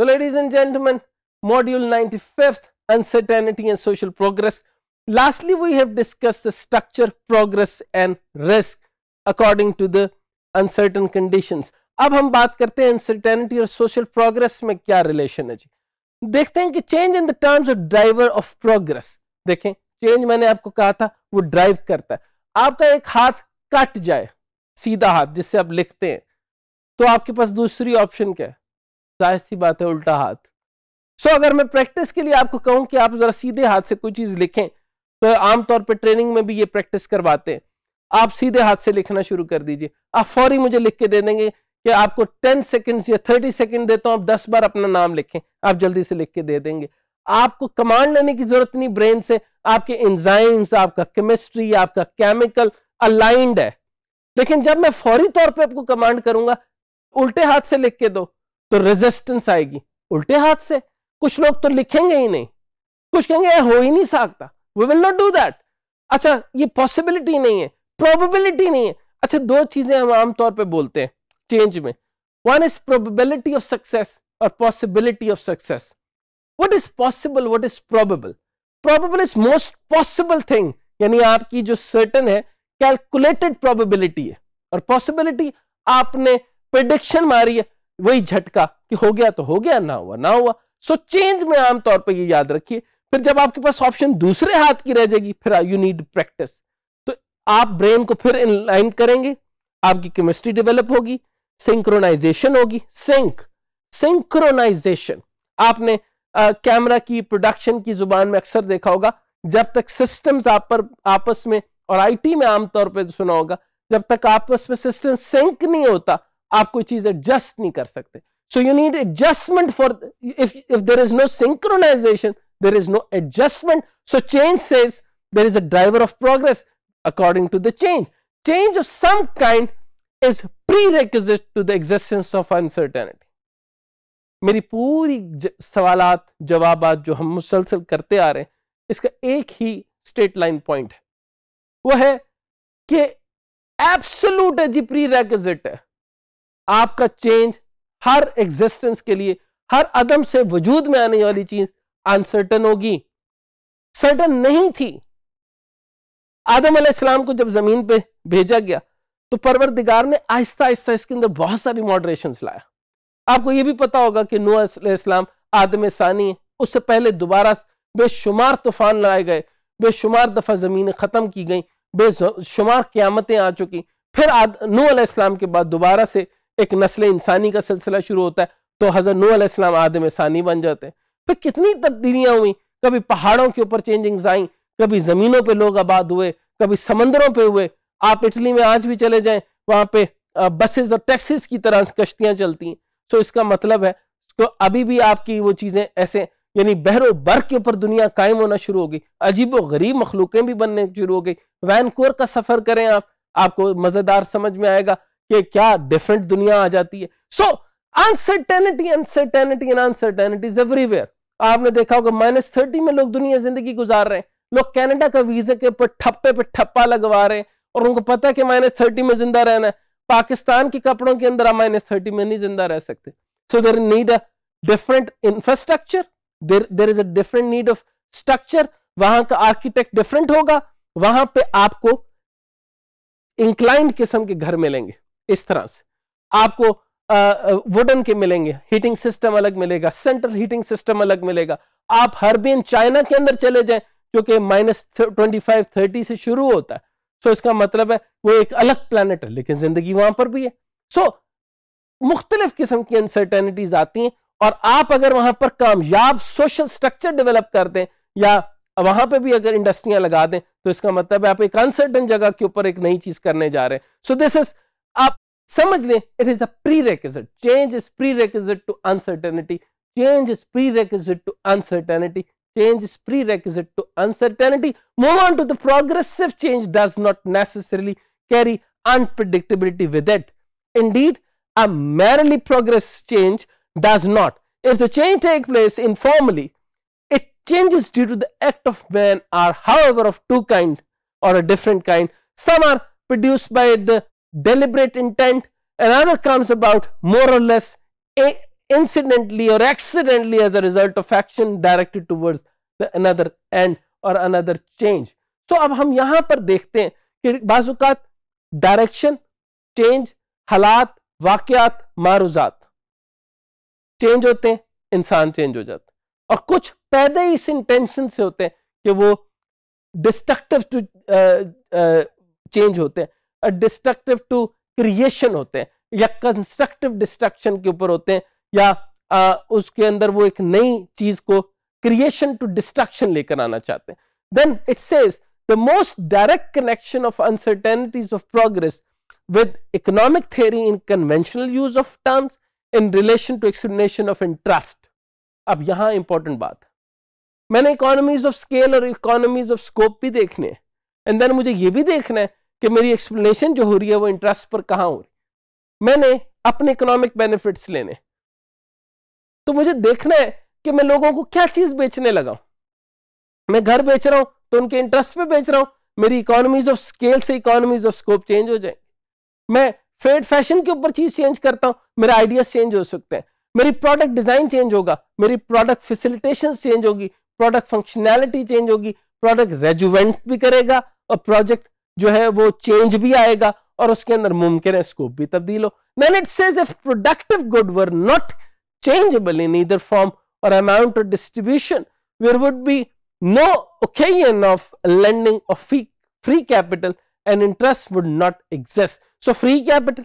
So, ladies and gentlemen, module 95th uncertainty and social progress. Lastly, we have discussed the structure, progress and risk according to the uncertain conditions. अब हम बात करते हैं uncertainty और social progress में क्या relation है जी देखते हैं कि change in the terms of driver of progress देखें चेंज मैंने आपको कहा था वो ड्राइव करता है आपका एक हाथ कट जाए सीधा हाथ जिससे आप लिखते हैं तो आपके पास दूसरी ऑप्शन क्या है जाहिर सी बात है उल्टा हाथ सो so, अगर मैं प्रैक्टिस के लिए आपको कहूं कि आप जरा सीधे हाथ से कोई चीज लिखें तो आमतौर पर ट्रेनिंग में भी ये प्रैक्टिस करवाते हैं आप सीधे हाथ से लिखना शुरू कर दीजिए आप फौरी मुझे लिख के दे देंगे कि आपको टेन सेकेंड या थर्टी सेकेंड देता हूं आप दस बार अपना नाम लिखें आप जल्दी से लिख के दे देंगे आपको कमांड लेने की जरूरत नहीं ब्रेन से आपके इंजाइम्स आपका केमिस्ट्री आपका केमिकल अलाइंड है लेकिन जब मैं फौरी तौर पे आपको कमांड करूंगा उल्टे हाथ से लिख के दो तो रेजिस्टेंस आएगी उल्टे हाथ से कुछ लोग तो लिखेंगे ही नहीं कुछ कहेंगे हो ही नहीं सकता we will not do that अच्छा ये पॉसिबिलिटी नहीं है प्रोबेबिलिटी नहीं है अच्छा दो चीजें हम आमतौर पर बोलते हैं चेंज में one is probability of success और possibility of success what is possible what is probable probable is most possible thing यानी आपकी जो सर्टन है कैलकुलेटेड प्रोबेबिलिटी है और पॉसिबिलिटी आपने प्रिडिक्शन मारी है वही झटका कि हो गया तो हो गया ना हुआ ना हुआ सो so, चेंज में आमतौर पर ये याद रखिए फिर जब आपके पास ऑप्शन दूसरे हाथ की रह जाएगी फिर यू नीड प्रैक्टिस तो आप ब्रेन को फिर इनलाइन करेंगे आपकी केमिस्ट्री डेवलप होगी सिंक्रोनाइजेशन होगी सिंक सिंक्रोनाइजेशन आपने कैमरा की प्रोडक्शन की जुबान में अक्सर देखा होगा जब तक सिस्टम्स आप पर आपस में और आईटी में आमतौर पर सुना होगा जब तक आपस में सिस्टम सिंक नहीं होता आप कोई चीज एडजस्ट नहीं कर सकते so you need adjustment for if if there is no synchronization there is no adjustment so change says there is a driver of progress according to the change of of some kind is prerequisite to the existence of uncertainty मेरी पूरी सवाल जवाब जो हम मुसलसल करते आ रहे हैं इसका एक ही स्टेट लाइन पॉइंट है वो है कि एब्सोलूट जी प्री रेक्विजिट है आपका चेंज हर एग्जिस्टेंस के लिए हर अदम से वजूद में आने वाली चीज अनसर्टन होगी सर्टन नहीं थी आदम अलैहिस्सलाम को जब जमीन पे भेजा गया तो परवरदिगार ने आहिस्ता आहिस्ता इसके अंदर बहुत सारी मॉडरेशन लाया आपको यह भी पता होगा कि नू इस्लाम आदम सानी है उससे पहले दोबारा बेशुमार तूफान लाए गए बेशुमार दफ़ा ज़मीनें ख़त्म की गई बेशुमार क़्यामतें आ चुकी फिर नू अलैहिस्सलाम के बाद दोबारा से एक नस्ल इंसानी का सिलसिला शुरू होता है तो हज़रत नूसम आदम सानी बन जाते हैं फिर कितनी तब्दीलियां हुई कभी पहाड़ों के ऊपर चेंजिंग्स आई कभी ज़मीनों पर लोग आबाद हुए कभी समंदरों पर हुए आप इटली में आज भी चले जाएं वहां पे बसेस और टैक्सीज की तरह कश्तियां चलती हैं सो इसका मतलब है तो अभी भी आपकी वो चीज़ें ऐसे यानी बहरो बर्क के ऊपर दुनिया कायम होना शुरू हो गई अजीब व गरीब मखलूकें भी बनने शुरू हो गई वैनकोर का सफ़र करें आप आपको मज़ेदार समझ में आएगा कि क्या डिफरेंट दुनिया आ जाती है so uncertainty uncertainty and is everywhere आपने देखा होगा माइनस थर्टी में लोग दुनिया जिंदगी गुजार रहे हैं लोग कनाडा का वीजा के ऊपर ठप्पे पे ठप्पा लगवा रहे हैं और उनको पता है कि माइनस थर्टी में जिंदा रहना है पाकिस्तान के कपड़ों के अंदर आप माइनस थर्टी में नहीं जिंदा रह सकते so there need a different infrastructure there there is a different need of structure वहां का आर्किटेक्ट डिफरेंट होगा वहां पे आपको इंक्लाइंड किस्म के घर मिलेंगे इस तरह से आपको वुडन के मिलेंगे हीटिंग सिस्टम अलग मिलेगा सेंट्रल हीटिंग सिस्टम अलग मिलेगा आप हर्बियन चाइना के अंदर चले जाएं जो कि माइनस ट्वेंटी फाइव थर्टी से शुरू होता है सो इसका मतलब है वो एक अलग प्लानट है लेकिन जिंदगी वहां पर भी है सो मुख्तलिफ किस्म की अनसर्टेनिटीज आती हैं और आप अगर वहां पर कामयाब सोशल स्ट्रक्चर डेवलप कर दें या वहां पे भी अगर इंडस्ट्रियां लगा दें तो इसका मतलब है आप एक अनसर्टन जगह के ऊपर एक नई चीज करने जा रहे हैं so this is Samajhne, it is a prerequisite. Change is prerequisite to uncertainty. Change is prerequisite to uncertainty. Change is prerequisite to uncertainty. Move on to the progressive change does not necessarily carry unpredictability with it. Indeed, a merely progressive change does not. If the change takes place informally, it changes due to the act of man are however of two kind or a different kind. Some are produced by the deliberate intent, another comes about more or less incidentally or accidentally as a result of action directed towards the another end or another change. तो so, अब हम यहां पर देखते हैं कि बाजुकात direction change हालात वाकयात मारूजात change होते हैं इंसान चेंज हो जाता है और कुछ is intention se hote hain ki wo destructive to uh, uh, change hote hain destructive to creation होते हैं या कंस्ट्रक्टिव डिस्ट्रक्शन के ऊपर होते हैं या आ, उसके अंदर वो एक नई चीज को क्रिएशन टू डिस्ट्रक्शन लेकर आना चाहते हैं then it says the most direct connection of uncertainties of progress with economic theory in conventional use of terms in relation to explanation of interest अब यहां इंपॉर्टेंट बात मैंने इकोनॉमीज ऑफ स्केल और economies of scope भी देखने and then मुझे ये भी देखना है कि मेरी एक्सप्लेनेशन जो हो रही है वो इंटरेस्ट पर कहाँ हो रही मैंने अपने इकोनॉमिक बेनिफिट्स लेने तो मुझे देखना है कि मैं लोगों को क्या चीज बेचने लगा मैं घर बेच रहा हूं तो उनके इंटरेस्ट पे बेच रहा हूं मेरी इकोनॉमीज ऑफ स्केल से इकोनॉमीज ऑफ स्कोप चेंज हो जाएंगे मैं फेड फैशन के ऊपर चीज चेंज करता हूं मेरा आइडियाज चेंज हो सकते हैं मेरी प्रोडक्ट डिजाइन चेंज होगा मेरी प्रोडक्ट फेसिलिटेशन चेंज होगी प्रोडक्ट फंक्शनैलिटी चेंज होगी प्रोडक्ट रेजुवेंट भी करेगा और प्रोजेक्ट जो है वो चेंज भी आएगा और उसके अंदर मुमकिन है स्कोप भी तब्दील हो man it says productive good were not changeable in either form or amount of distribution where would be no occasion of lending of फी free capital and interest would not exist so free capital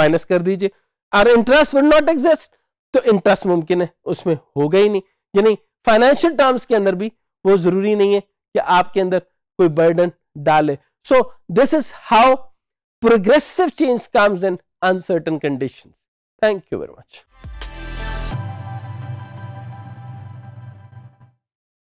minus कर दीजिए और interest would not exist तो interest मुमकिन है उसमें होगा ही नहीं यानी फाइनेंशियल टर्म्स के अंदर भी वो जरूरी नहीं है कि आपके अंदर कोई burden Dale. So, this is how progressive change comes in uncertain conditions. Thank you very much.